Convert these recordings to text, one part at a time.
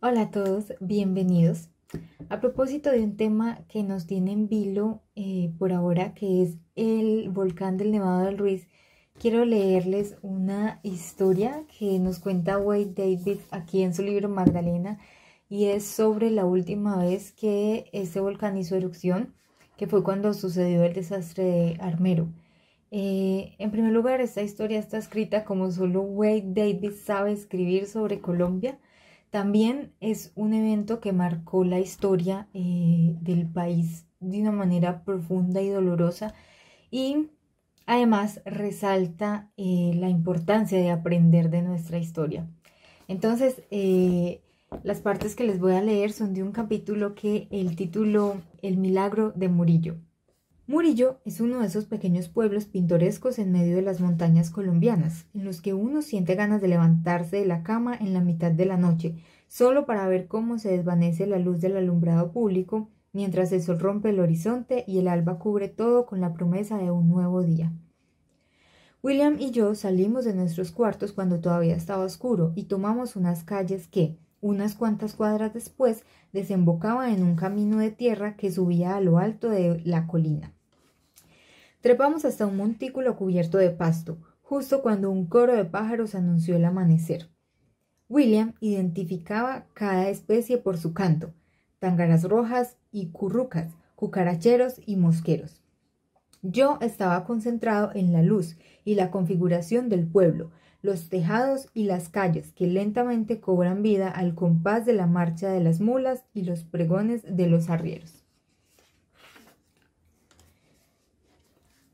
Hola a todos, bienvenidos. A propósito de un tema que nos tiene en vilo eh, por ahora, que es el volcán del Nevado del Ruiz, quiero leerles una historia que nos cuenta Wade David aquí en su libro Magdalena y es sobre la última vez que ese volcán hizo erupción, que fue cuando sucedió el desastre de Armero. Eh, en primer lugar, esta historia está escrita como solo Wade David sabe escribir sobre Colombia también es un evento que marcó la historia eh, del país de una manera profunda y dolorosa y además resalta eh, la importancia de aprender de nuestra historia. Entonces, eh, las partes que les voy a leer son de un capítulo que el título El milagro de Murillo. Murillo es uno de esos pequeños pueblos pintorescos en medio de las montañas colombianas, en los que uno siente ganas de levantarse de la cama en la mitad de la noche, solo para ver cómo se desvanece la luz del alumbrado público, mientras el sol rompe el horizonte y el alba cubre todo con la promesa de un nuevo día. William y yo salimos de nuestros cuartos cuando todavía estaba oscuro y tomamos unas calles que, unas cuantas cuadras después, desembocaban en un camino de tierra que subía a lo alto de la colina. Trepamos hasta un montículo cubierto de pasto, justo cuando un coro de pájaros anunció el amanecer. William identificaba cada especie por su canto, tangaras rojas y currucas, cucaracheros y mosqueros. Yo estaba concentrado en la luz y la configuración del pueblo, los tejados y las calles que lentamente cobran vida al compás de la marcha de las mulas y los pregones de los arrieros.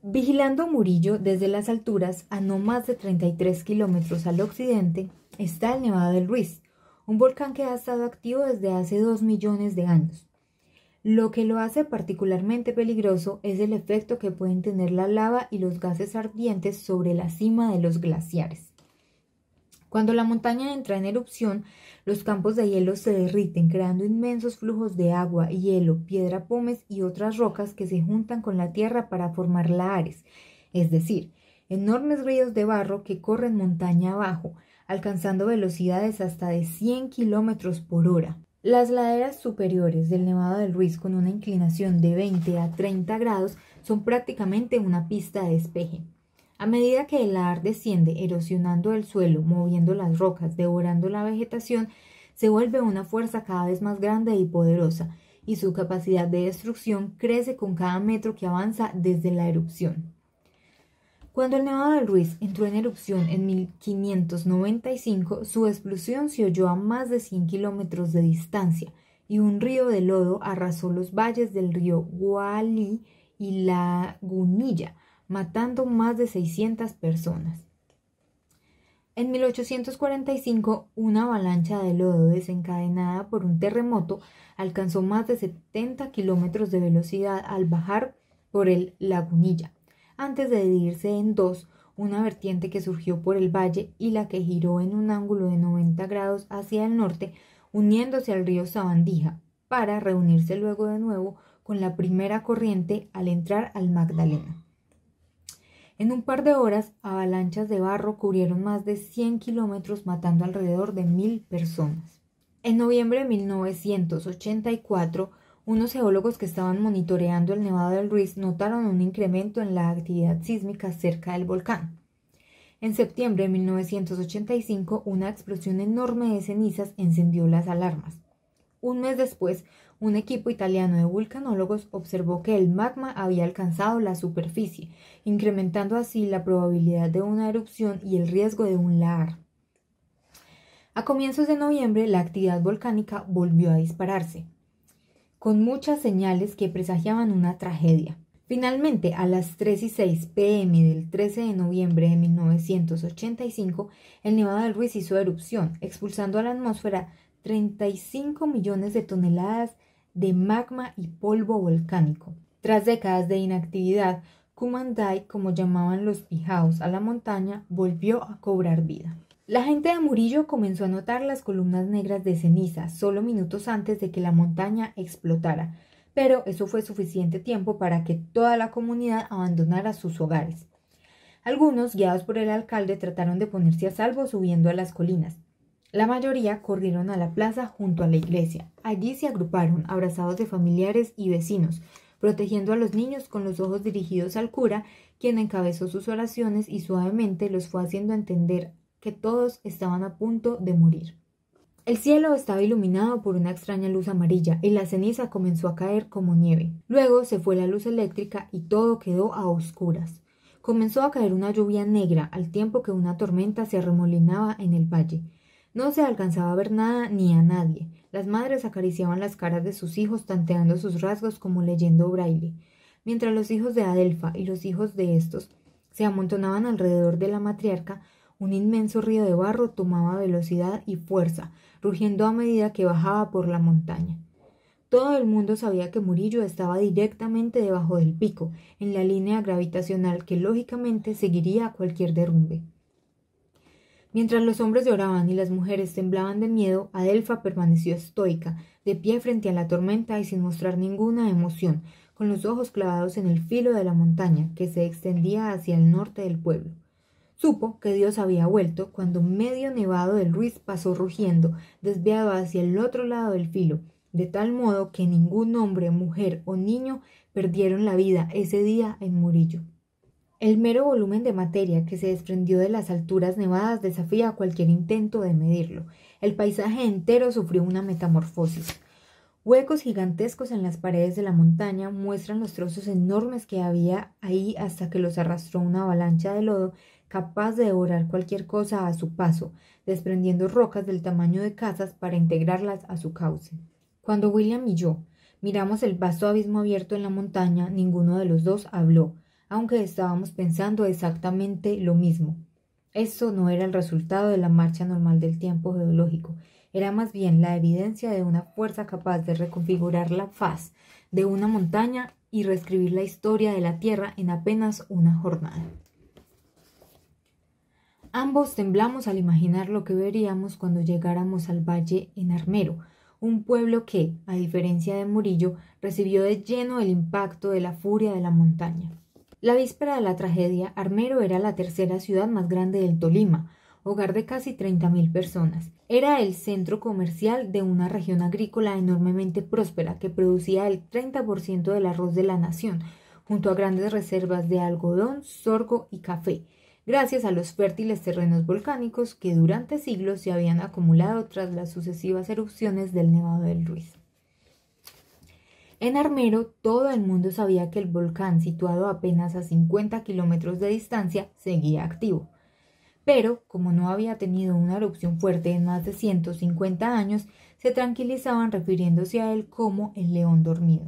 Vigilando Murillo desde las alturas a no más de 33 kilómetros al occidente está el Nevado del Ruiz, un volcán que ha estado activo desde hace 2 millones de años. Lo que lo hace particularmente peligroso es el efecto que pueden tener la lava y los gases ardientes sobre la cima de los glaciares. Cuando la montaña entra en erupción, los campos de hielo se derriten, creando inmensos flujos de agua, hielo, piedra pómez y otras rocas que se juntan con la tierra para formar lahares, es decir, enormes ríos de barro que corren montaña abajo, alcanzando velocidades hasta de 100 kilómetros por hora. Las laderas superiores del Nevado del Ruiz, con una inclinación de 20 a 30 grados, son prácticamente una pista de despeje. A medida que el ar desciende, erosionando el suelo, moviendo las rocas, devorando la vegetación, se vuelve una fuerza cada vez más grande y poderosa, y su capacidad de destrucción crece con cada metro que avanza desde la erupción. Cuando el Nevado del Ruiz entró en erupción en 1595, su explosión se oyó a más de 100 kilómetros de distancia y un río de lodo arrasó los valles del río Gualí y Lagunilla, matando más de 600 personas. En 1845, una avalancha de lodo desencadenada por un terremoto alcanzó más de 70 kilómetros de velocidad al bajar por el Lagunilla, antes de dividirse en dos, una vertiente que surgió por el valle y la que giró en un ángulo de 90 grados hacia el norte, uniéndose al río Sabandija, para reunirse luego de nuevo con la primera corriente al entrar al Magdalena. En un par de horas, avalanchas de barro cubrieron más de 100 kilómetros, matando alrededor de mil personas. En noviembre de 1984, unos geólogos que estaban monitoreando el Nevado del Ruiz notaron un incremento en la actividad sísmica cerca del volcán. En septiembre de 1985, una explosión enorme de cenizas encendió las alarmas. Un mes después, un equipo italiano de vulcanólogos observó que el magma había alcanzado la superficie, incrementando así la probabilidad de una erupción y el riesgo de un laar. A comienzos de noviembre, la actividad volcánica volvió a dispararse, con muchas señales que presagiaban una tragedia. Finalmente, a las 3 y 6 pm del 13 de noviembre de 1985, el Nevado del Ruiz hizo erupción, expulsando a la atmósfera 35 millones de toneladas de magma y polvo volcánico. Tras décadas de inactividad, Kumandai, como llamaban los pijaos a la montaña, volvió a cobrar vida. La gente de Murillo comenzó a notar las columnas negras de ceniza solo minutos antes de que la montaña explotara, pero eso fue suficiente tiempo para que toda la comunidad abandonara sus hogares. Algunos, guiados por el alcalde, trataron de ponerse a salvo subiendo a las colinas, la mayoría corrieron a la plaza junto a la iglesia. Allí se agruparon, abrazados de familiares y vecinos, protegiendo a los niños con los ojos dirigidos al cura, quien encabezó sus oraciones y suavemente los fue haciendo entender que todos estaban a punto de morir. El cielo estaba iluminado por una extraña luz amarilla y la ceniza comenzó a caer como nieve. Luego se fue la luz eléctrica y todo quedó a oscuras. Comenzó a caer una lluvia negra al tiempo que una tormenta se arremolinaba en el valle. No se alcanzaba a ver nada ni a nadie. Las madres acariciaban las caras de sus hijos tanteando sus rasgos como leyendo braille, mientras los hijos de Adelfa y los hijos de estos se amontonaban alrededor de la matriarca, un inmenso río de barro tomaba velocidad y fuerza, rugiendo a medida que bajaba por la montaña. Todo el mundo sabía que Murillo estaba directamente debajo del pico, en la línea gravitacional que lógicamente seguiría a cualquier derrumbe. Mientras los hombres lloraban y las mujeres temblaban de miedo, Adelfa permaneció estoica, de pie frente a la tormenta y sin mostrar ninguna emoción, con los ojos clavados en el filo de la montaña que se extendía hacia el norte del pueblo. Supo que Dios había vuelto cuando medio nevado del Ruiz pasó rugiendo, desviado hacia el otro lado del filo, de tal modo que ningún hombre, mujer o niño perdieron la vida ese día en Murillo. El mero volumen de materia que se desprendió de las alturas nevadas desafía cualquier intento de medirlo. El paisaje entero sufrió una metamorfosis. Huecos gigantescos en las paredes de la montaña muestran los trozos enormes que había ahí hasta que los arrastró una avalancha de lodo capaz de devorar cualquier cosa a su paso, desprendiendo rocas del tamaño de casas para integrarlas a su cauce. Cuando William y yo miramos el vasto abismo abierto en la montaña, ninguno de los dos habló aunque estábamos pensando exactamente lo mismo. Eso no era el resultado de la marcha normal del tiempo geológico, era más bien la evidencia de una fuerza capaz de reconfigurar la faz de una montaña y reescribir la historia de la Tierra en apenas una jornada. Ambos temblamos al imaginar lo que veríamos cuando llegáramos al valle en Armero, un pueblo que, a diferencia de Murillo, recibió de lleno el impacto de la furia de la montaña. La víspera de la tragedia, Armero era la tercera ciudad más grande del Tolima, hogar de casi 30.000 personas. Era el centro comercial de una región agrícola enormemente próspera que producía el 30% del arroz de la nación, junto a grandes reservas de algodón, sorgo y café, gracias a los fértiles terrenos volcánicos que durante siglos se habían acumulado tras las sucesivas erupciones del Nevado del Ruiz. En Armero todo el mundo sabía que el volcán situado apenas a 50 kilómetros de distancia seguía activo. Pero, como no había tenido una erupción fuerte en más de 150 años, se tranquilizaban refiriéndose a él como el león dormido.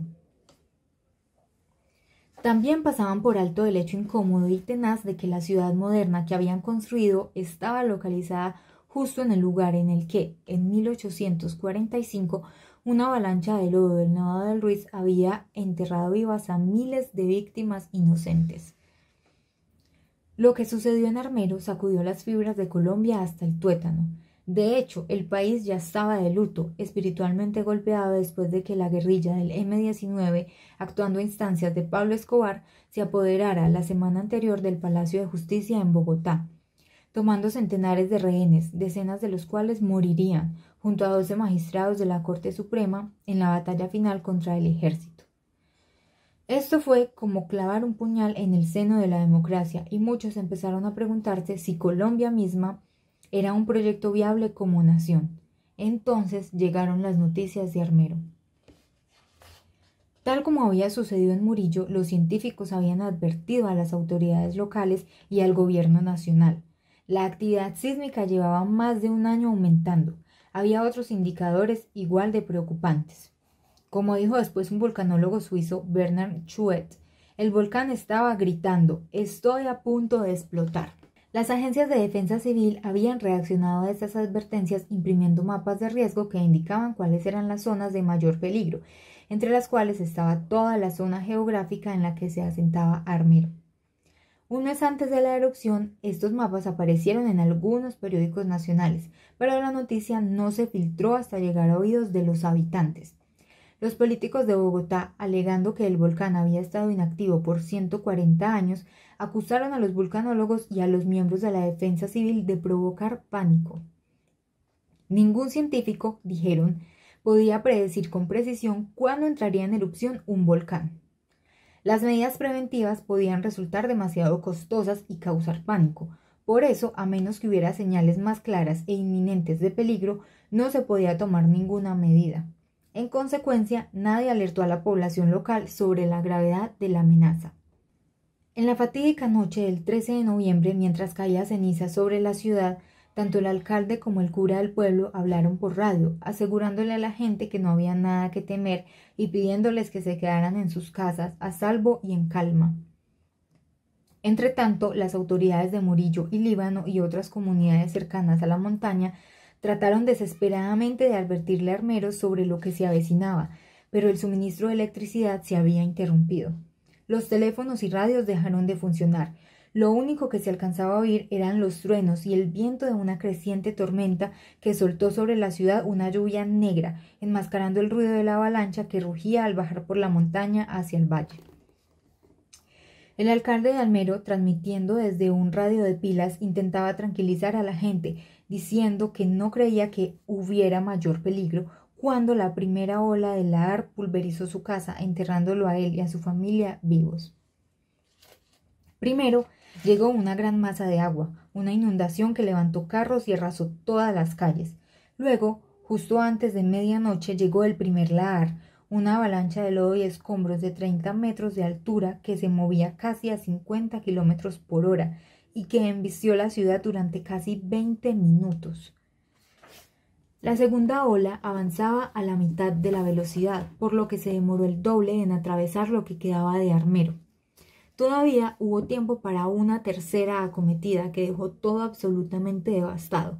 También pasaban por alto el hecho incómodo y tenaz de que la ciudad moderna que habían construido estaba localizada justo en el lugar en el que, en 1845, una avalancha de lodo del Nevado del Ruiz había enterrado vivas a miles de víctimas inocentes. Lo que sucedió en Armero sacudió las fibras de Colombia hasta el tuétano. De hecho, el país ya estaba de luto, espiritualmente golpeado después de que la guerrilla del M-19, actuando a instancias de Pablo Escobar, se apoderara la semana anterior del Palacio de Justicia en Bogotá, tomando centenares de rehenes, decenas de los cuales morirían, junto a 12 magistrados de la Corte Suprema en la batalla final contra el ejército. Esto fue como clavar un puñal en el seno de la democracia y muchos empezaron a preguntarse si Colombia misma era un proyecto viable como nación. Entonces llegaron las noticias de Armero. Tal como había sucedido en Murillo, los científicos habían advertido a las autoridades locales y al gobierno nacional. La actividad sísmica llevaba más de un año aumentando había otros indicadores igual de preocupantes. Como dijo después un volcanólogo suizo, Bernard Chouet, el volcán estaba gritando, estoy a punto de explotar. Las agencias de defensa civil habían reaccionado a estas advertencias imprimiendo mapas de riesgo que indicaban cuáles eran las zonas de mayor peligro, entre las cuales estaba toda la zona geográfica en la que se asentaba Armero. Un mes antes de la erupción, estos mapas aparecieron en algunos periódicos nacionales, pero la noticia no se filtró hasta llegar a oídos de los habitantes. Los políticos de Bogotá, alegando que el volcán había estado inactivo por 140 años, acusaron a los vulcanólogos y a los miembros de la defensa civil de provocar pánico. Ningún científico, dijeron, podía predecir con precisión cuándo entraría en erupción un volcán. Las medidas preventivas podían resultar demasiado costosas y causar pánico. Por eso, a menos que hubiera señales más claras e inminentes de peligro, no se podía tomar ninguna medida. En consecuencia, nadie alertó a la población local sobre la gravedad de la amenaza. En la fatídica noche del 13 de noviembre, mientras caía ceniza sobre la ciudad, tanto el alcalde como el cura del pueblo hablaron por radio, asegurándole a la gente que no había nada que temer y pidiéndoles que se quedaran en sus casas a salvo y en calma. Entretanto, las autoridades de Murillo y Líbano y otras comunidades cercanas a la montaña trataron desesperadamente de advertirle a Armeros sobre lo que se avecinaba, pero el suministro de electricidad se había interrumpido. Los teléfonos y radios dejaron de funcionar, lo único que se alcanzaba a oír eran los truenos y el viento de una creciente tormenta que soltó sobre la ciudad una lluvia negra, enmascarando el ruido de la avalancha que rugía al bajar por la montaña hacia el valle. El alcalde de Almero, transmitiendo desde un radio de pilas, intentaba tranquilizar a la gente, diciendo que no creía que hubiera mayor peligro cuando la primera ola del laar pulverizó su casa, enterrándolo a él y a su familia vivos. Primero, llegó una gran masa de agua, una inundación que levantó carros y arrasó todas las calles. Luego, justo antes de medianoche, llegó el primer lahar, una avalancha de lodo y escombros de 30 metros de altura que se movía casi a 50 kilómetros por hora y que embistió la ciudad durante casi 20 minutos. La segunda ola avanzaba a la mitad de la velocidad, por lo que se demoró el doble en atravesar lo que quedaba de Armero. Todavía hubo tiempo para una tercera acometida que dejó todo absolutamente devastado.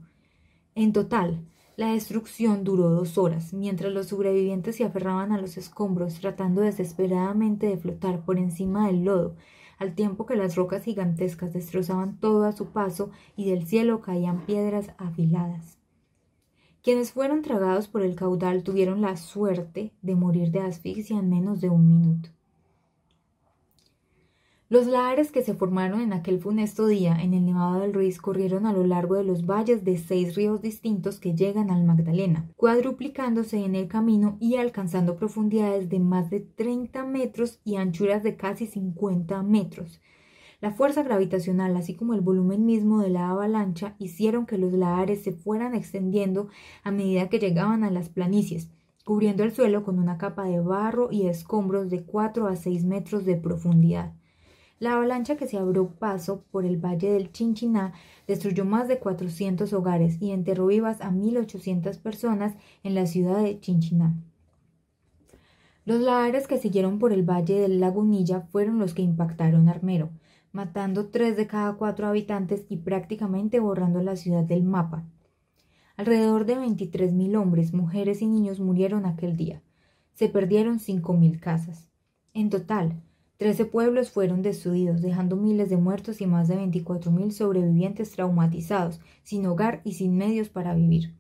En total, la destrucción duró dos horas, mientras los sobrevivientes se aferraban a los escombros tratando desesperadamente de flotar por encima del lodo, al tiempo que las rocas gigantescas destrozaban todo a su paso y del cielo caían piedras afiladas. Quienes fueron tragados por el caudal tuvieron la suerte de morir de asfixia en menos de un minuto. Los lahares que se formaron en aquel funesto día en el Nevado del Ruiz corrieron a lo largo de los valles de seis ríos distintos que llegan al Magdalena, cuadruplicándose en el camino y alcanzando profundidades de más de 30 metros y anchuras de casi 50 metros. La fuerza gravitacional, así como el volumen mismo de la avalancha, hicieron que los lahares se fueran extendiendo a medida que llegaban a las planicies, cubriendo el suelo con una capa de barro y escombros de 4 a 6 metros de profundidad. La avalancha que se abrió paso por el valle del Chinchiná destruyó más de 400 hogares y enterró vivas a 1.800 personas en la ciudad de Chinchiná. Los lagares que siguieron por el valle del Lagunilla fueron los que impactaron Armero, matando tres de cada cuatro habitantes y prácticamente borrando la ciudad del mapa. Alrededor de 23.000 hombres, mujeres y niños murieron aquel día. Se perdieron 5.000 casas. En total, Trece pueblos fueron destruidos, dejando miles de muertos y más de mil sobrevivientes traumatizados, sin hogar y sin medios para vivir.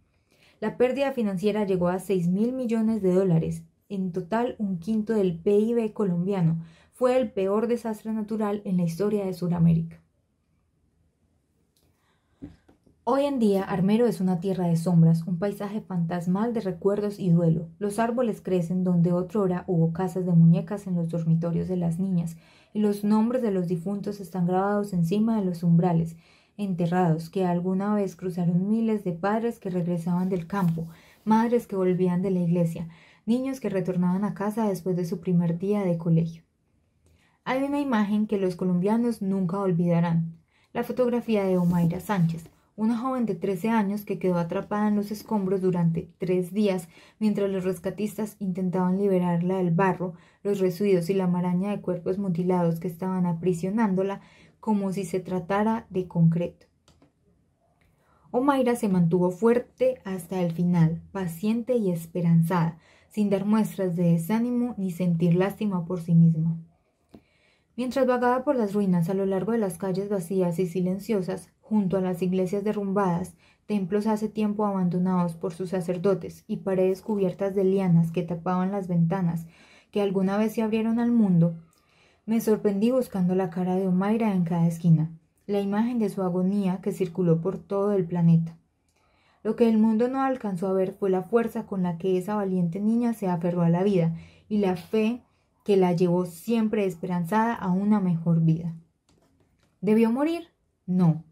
La pérdida financiera llegó a mil millones de dólares, en total un quinto del PIB colombiano. Fue el peor desastre natural en la historia de Sudamérica. Hoy en día, Armero es una tierra de sombras, un paisaje fantasmal de recuerdos y duelo. Los árboles crecen donde otrora hubo casas de muñecas en los dormitorios de las niñas, y los nombres de los difuntos están grabados encima de los umbrales, enterrados, que alguna vez cruzaron miles de padres que regresaban del campo, madres que volvían de la iglesia, niños que retornaban a casa después de su primer día de colegio. Hay una imagen que los colombianos nunca olvidarán, la fotografía de Omaira Sánchez, una joven de 13 años que quedó atrapada en los escombros durante tres días mientras los rescatistas intentaban liberarla del barro, los residuos y la maraña de cuerpos mutilados que estaban aprisionándola como si se tratara de concreto. Omaira se mantuvo fuerte hasta el final, paciente y esperanzada, sin dar muestras de desánimo ni sentir lástima por sí misma. Mientras vagaba por las ruinas a lo largo de las calles vacías y silenciosas, junto a las iglesias derrumbadas, templos hace tiempo abandonados por sus sacerdotes y paredes cubiertas de lianas que tapaban las ventanas que alguna vez se abrieron al mundo, me sorprendí buscando la cara de Omaira en cada esquina, la imagen de su agonía que circuló por todo el planeta. Lo que el mundo no alcanzó a ver fue la fuerza con la que esa valiente niña se aferró a la vida y la fe que la llevó siempre esperanzada a una mejor vida. ¿Debió morir? No,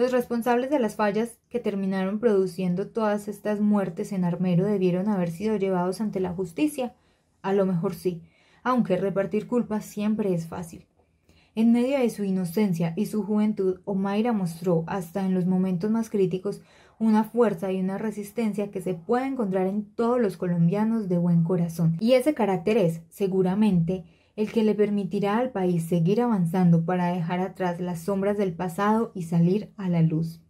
los responsables de las fallas que terminaron produciendo todas estas muertes en Armero debieron haber sido llevados ante la justicia. A lo mejor sí, aunque repartir culpas siempre es fácil. En medio de su inocencia y su juventud, Omaira mostró, hasta en los momentos más críticos, una fuerza y una resistencia que se puede encontrar en todos los colombianos de buen corazón. Y ese carácter es, seguramente, el que le permitirá al país seguir avanzando para dejar atrás las sombras del pasado y salir a la luz.